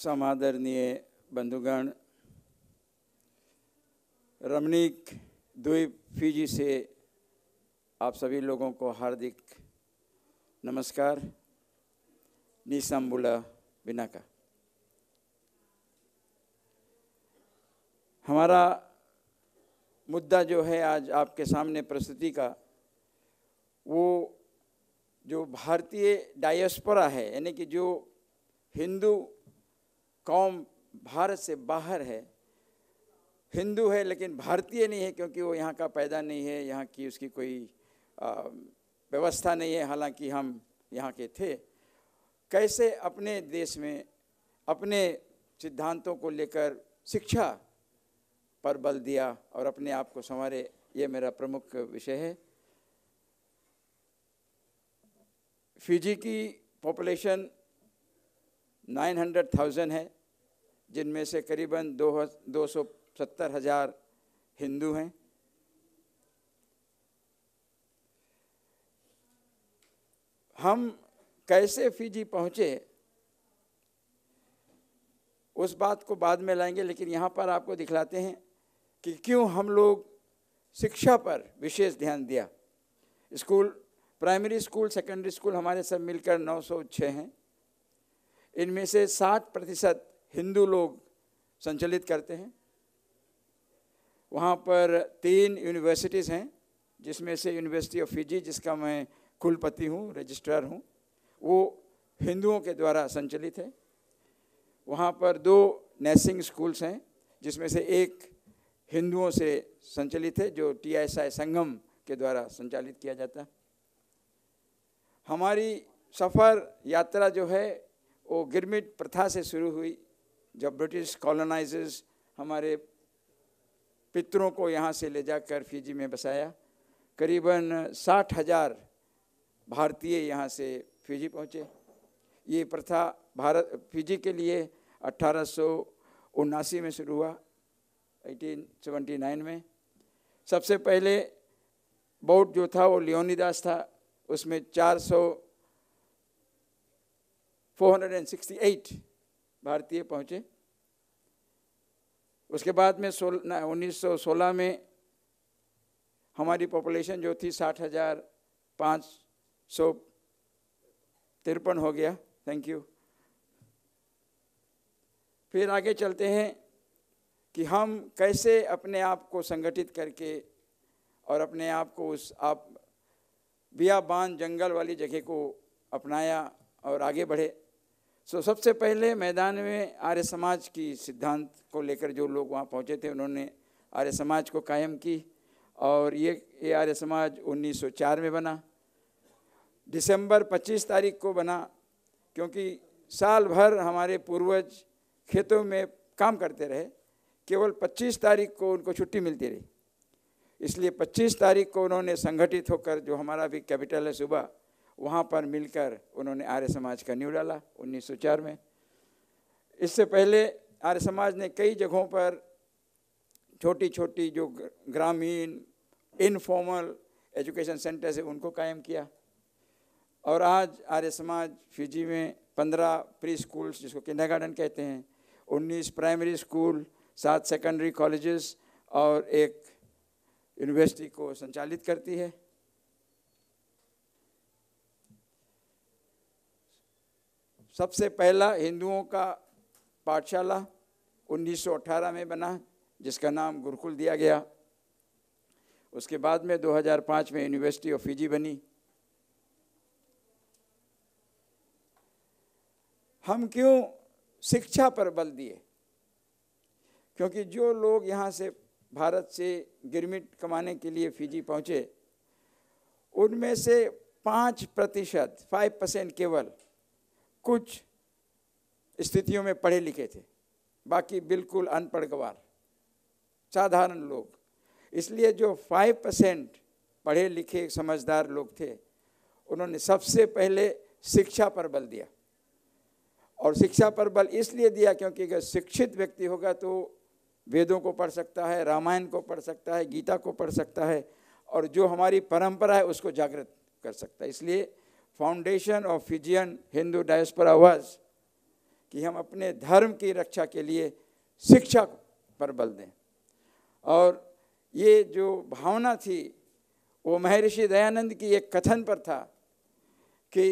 समादरणीय बंधुगण रमणीक द्वीप फिजी से आप सभी लोगों को हार्दिक नमस्कार निसम्बुला बिना का हमारा मुद्दा जो है आज आपके सामने प्रस्तुति का वो जो भारतीय डायस्पोरा है यानी कि जो हिंदू कौम भारत से बाहर है हिंदू है लेकिन भारतीय नहीं है क्योंकि वो यहाँ का पैदा नहीं है यहाँ की उसकी कोई व्यवस्था नहीं है हालांकि हम यहाँ के थे कैसे अपने देश में अपने सिद्धांतों को लेकर शिक्षा पर बल दिया और अपने आप को संवारे ये मेरा प्रमुख विषय है फिजी की पॉपुलेशन 900,000 है जिनमें से करीबन दो दो सौ सत्तर हज़ार हिंदू हैं हम कैसे फिजी पहुँचे उस बात को बाद में लाएंगे लेकिन यहाँ पर आपको दिखलाते हैं कि क्यों हम लोग शिक्षा पर विशेष ध्यान दिया school primary school secondary school हमारे सब मिलकर 906 हैं इनमें से साठ प्रतिशत हिंदू लोग संचालित करते हैं वहाँ पर तीन यूनिवर्सिटीज़ हैं जिसमें से यूनिवर्सिटी ऑफ फिजी जिसका मैं कुलपति हूँ रजिस्ट्रार हूँ वो हिंदुओं के द्वारा संचालित है वहाँ पर दो नर्सिंग स्कूल्स हैं जिसमें से एक हिंदुओं से संचालित है जो टी एस आई संगम के द्वारा संचालित किया जाता है हमारी सफ़र यात्रा जो है वो गिरमिट प्रथा से शुरू हुई जब ब्रिटिश कॉलोनाइजर्स हमारे पितरों को यहाँ से ले जाकर फिजी में बसाया करीबन साठ हजार भारतीय यहाँ से फिजी पहुँचे ये प्रथा भारत फिजी के लिए अट्ठारह में शुरू हुआ 1879 में सबसे पहले बोट जो था वो लियोनीदास था उसमें 400 468 भारतीय पहुँचे उसके बाद में सोल उन्नीस में हमारी पॉपुलेशन जो थी साठ हज़ार पाँच सौ तिरपन हो गया थैंक यू फिर आगे चलते हैं कि हम कैसे अपने आप को संगठित करके और अपने आप को उस आप बिया बांध जंगल वाली जगह को अपनाया और आगे बढ़े सो सबसे पहले मैदान में आर्य समाज की सिद्धांत को लेकर जो लोग वहाँ पहुँचे थे उन्होंने आर्य समाज को कायम की और ये ये आर्य समाज 1904 में बना दिसंबर 25 तारीख को बना क्योंकि साल भर हमारे पूर्वज खेतों में काम करते रहे केवल 25 तारीख को उनको छुट्टी मिलती रही इसलिए 25 तारीख को उन्होंने संगठित होकर जो हमारा भी कैपिटल है सुबह वहाँ पर मिलकर उन्होंने आर्य समाज का न्यू डाला 1904 में इससे पहले आर्य समाज ने कई जगहों पर छोटी छोटी जो ग्रामीण इनफॉर्मल एजुकेशन सेंटर्स है उनको कायम किया और आज आर्य समाज फिजी में पंद्रह प्री स्कूल्स जिसको किंडर गार्डन कहते हैं उन्नीस प्राइमरी स्कूल सात सेकेंडरी कॉलेजेस और एक यूनिवर्सिटी को संचालित करती है सबसे पहला हिंदुओं का पाठशाला 1918 में बना जिसका नाम गुरुकुल दिया गया उसके बाद में 2005 में यूनिवर्सिटी ऑफ फिजी बनी हम क्यों शिक्षा पर बल दिए क्योंकि जो लोग यहाँ से भारत से गिरमिट कमाने के लिए फिजी पहुँचे उनमें से पाँच प्रतिशत फाइव परसेंट केवल कुछ स्थितियों में पढ़े लिखे थे बाकी बिल्कुल अनपढ़ गवार साधारण लोग इसलिए जो फाइव परसेंट पढ़े लिखे समझदार लोग थे उन्होंने सबसे पहले शिक्षा पर बल दिया और शिक्षा पर बल इसलिए दिया क्योंकि अगर शिक्षित व्यक्ति होगा तो वेदों को पढ़ सकता है रामायण को पढ़ सकता है गीता को पढ़ सकता है और जो हमारी परंपरा है उसको जागृत कर सकता है इसलिए foundation of Fijian Hindu diaspora was कि हम अपने धर्म की रक्षा के लिए शिक्षा पर बल दें और ये जो भावना थी वो महर्षि दयानंद की एक कथन पर था कि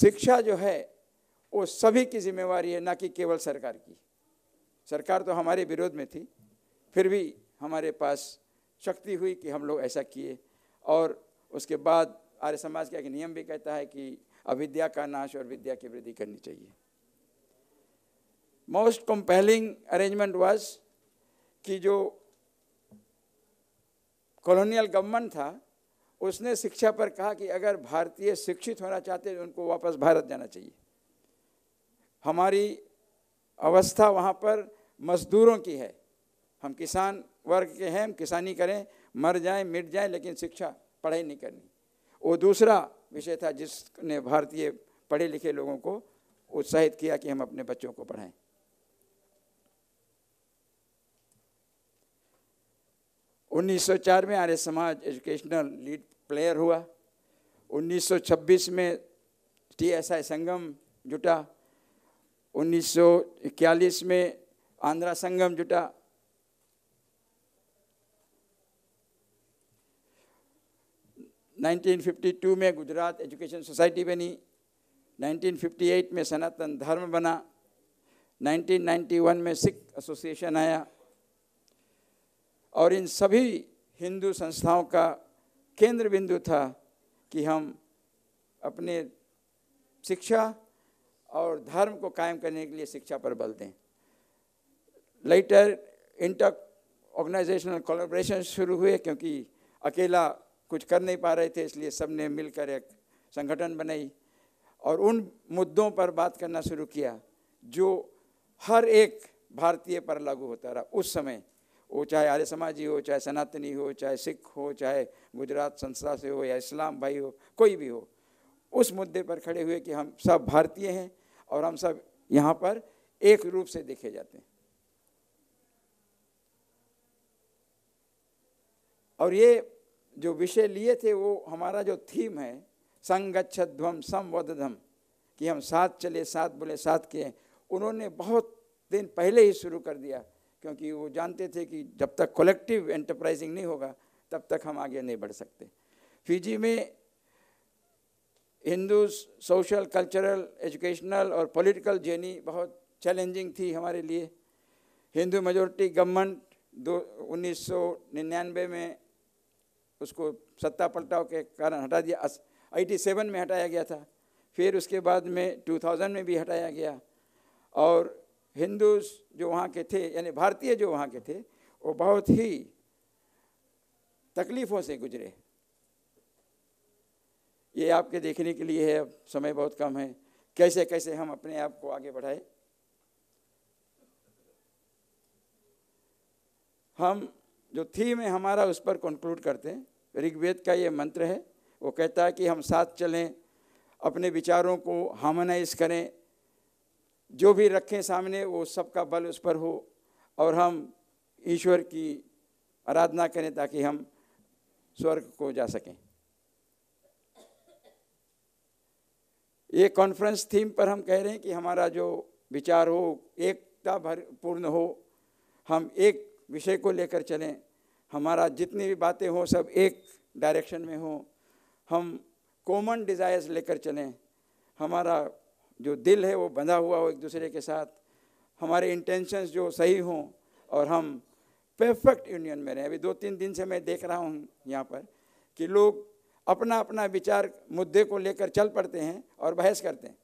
शिक्षा जो है वो सभी की जिम्मेवारी है ना कि केवल सरकार की सरकार तो हमारे विरोध में थी फिर भी हमारे पास शक्ति हुई कि हम लोग ऐसा किए और उसके बाद आर्य समाज का एक नियम भी कहता है कि अविद्या का नाश और विद्या की वृद्धि करनी चाहिए मोस्ट कंपेलिंग अरेंजमेंट वॉज कि जो कॉलोनियल गवर्नमेंट था उसने शिक्षा पर कहा कि अगर भारतीय शिक्षित होना चाहते तो उनको वापस भारत जाना चाहिए हमारी अवस्था वहाँ पर मजदूरों की है हम किसान वर्ग के हैं हम किसानी करें मर जाएं मिट जाएं लेकिन शिक्षा पढ़ाई नहीं करनी वो दूसरा विषय था जिसने भारतीय पढ़े लिखे लोगों को उत्साहित किया कि हम अपने बच्चों को पढ़ाएं उन्नीस में आर्य समाज एजुकेशनल लीड प्लेयर हुआ 1926 में टी एस आई संगम जुटा 1941 में आंध्रा संगम जुटा 1952 में गुजरात एजुकेशन सोसाइटी बनी 1958 में सनातन धर्म बना 1991 में सिख एसोसिएशन आया और इन सभी हिंदू संस्थाओं का केंद्र बिंदु था कि हम अपने शिक्षा और धर्म को कायम करने के लिए शिक्षा पर बल दें लेटर इंटर ऑर्गेनाइजेशनल कोलाब्रेशन शुरू हुए क्योंकि अकेला कुछ कर नहीं पा रहे थे इसलिए सब ने मिलकर एक संगठन बनाई और उन मुद्दों पर बात करना शुरू किया जो हर एक भारतीय पर लागू होता रहा उस समय वो चाहे आर्य समाजी हो चाहे सनातनी हो चाहे सिख हो चाहे गुजरात संस्था से हो या इस्लाम भाई हो कोई भी हो उस मुद्दे पर खड़े हुए कि हम सब भारतीय हैं और हम सब यहाँ पर एक रूप से देखे जाते हैं और ये जो विषय लिए थे वो हमारा जो थीम है संगच्छध्वम संवदधम कि हम साथ चले साथ बोले साथ किए उन्होंने बहुत दिन पहले ही शुरू कर दिया क्योंकि वो जानते थे कि जब तक कलेक्टिव एंटरप्राइजिंग नहीं होगा तब तक हम आगे नहीं बढ़ सकते फिजी में हिंदू सोशल कल्चरल एजुकेशनल और पॉलिटिकल जर्नी बहुत चैलेंजिंग थी हमारे लिए हिंदू मेजोरिटी गवर्नमेंट दो उन्नीस में उसको सत्ता पलटाव के कारण हटा दिया आई सेवन में हटाया गया था फिर उसके बाद में 2000 में भी हटाया गया और हिंदू जो वहाँ के थे यानी भारतीय जो वहाँ के थे वो बहुत ही तकलीफ़ों से गुजरे ये आपके देखने के लिए है अब समय बहुत कम है कैसे कैसे हम अपने आप को आगे बढ़ाए हम जो थीम है हमारा उस पर कंक्लूड करते हैं ऋग्वेद का ये मंत्र है वो कहता है कि हम साथ चलें अपने विचारों को हार्मोनाइज करें जो भी रखें सामने वो सबका बल उस पर हो और हम ईश्वर की आराधना करें ताकि हम स्वर्ग को जा सकें ये कॉन्फ्रेंस थीम पर हम कह रहे हैं कि हमारा जो विचार हो एकता भर पूर्ण हो हम एक विषय को लेकर चलें हमारा जितनी भी बातें हों सब एक डायरेक्शन में हों हम कॉमन डिज़ायर्स लेकर चलें हमारा जो दिल है वो बंधा हुआ हो एक दूसरे के साथ हमारे इंटेंशंस जो सही हों और हम परफेक्ट यूनियन में रहें अभी दो तीन दिन से मैं देख रहा हूँ यहाँ पर कि लोग अपना अपना विचार मुद्दे को लेकर चल पड़ते हैं और बहस करते हैं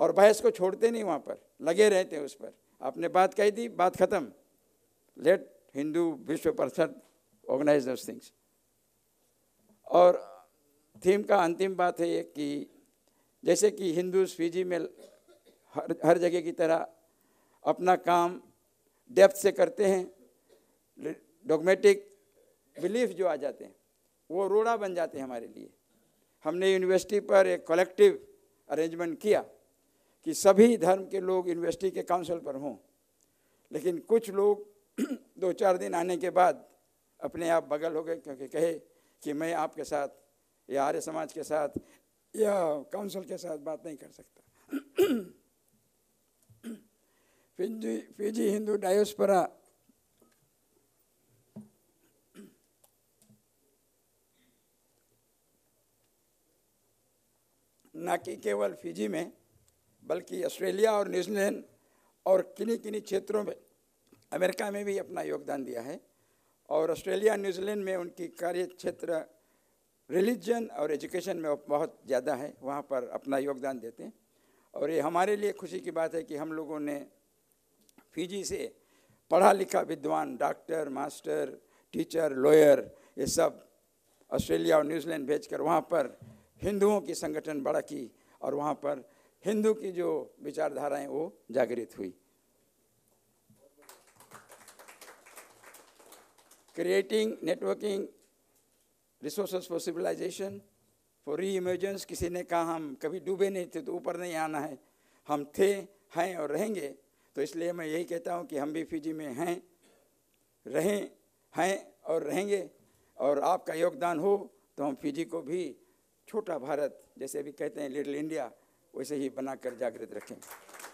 और बहस को छोड़ते नहीं वहाँ पर लगे रहते हैं उस पर आपने बात कही दी बात ख़त्म लेट हिंदू विश्व परिषद ऑर्गेनाइज दस थिंग्स और थीम का अंतिम बात है ये कि जैसे कि हिंदू फीजी में हर हर जगह की तरह अपना काम डेप्थ से करते हैं डोगमेटिक बिलीफ जो आ जाते हैं वो रोड़ा बन जाते हैं हमारे लिए हमने यूनिवर्सिटी पर एक कलेक्टिव अरेंजमेंट किया कि सभी धर्म के लोग यूनिवर्सिटी के काउंसिल पर हों लेकिन कुछ लोग दो चार दिन आने के बाद अपने आप बगल हो गए क्योंकि कहे कि मैं आपके साथ या आर्य समाज के साथ या काउंसिल के साथ बात नहीं कर सकता फिजी फिजी हिंदू डायोस्परा न कि केवल फिजी में बल्कि ऑस्ट्रेलिया और न्यूजीलैंड और किन्हीं किन्हीं क्षेत्रों में अमेरिका में भी अपना योगदान दिया है और ऑस्ट्रेलिया न्यूजीलैंड में उनकी कार्य क्षेत्र रिलीजन और एजुकेशन में बहुत ज़्यादा है वहाँ पर अपना योगदान देते हैं और ये हमारे लिए खुशी की बात है कि हम लोगों ने फिजी से पढ़ा लिखा विद्वान डॉक्टर मास्टर टीचर लॉयर ये सब ऑस्ट्रेलिया और न्यूजीलैंड भेज कर वहाँ पर हिंदुओं की संगठन बड़ा की और वहाँ पर हिंदू की जो विचारधाराएं वो जागृत हुई creating networking resource for civilisation for reemergence किसी ने कहा हम कभी डूबे नहीं थे तो ऊपर नहीं आना है हम थे हैं और रहेंगे तो इसलिए मैं यही कहता हूँ कि हम भी फिजी में हैं रहें हैं और रहेंगे और आपका योगदान हो तो हम फिजी को भी छोटा भारत जैसे भी कहते हैं लिटिल इंडिया वैसे ही बनाकर जागृत रखें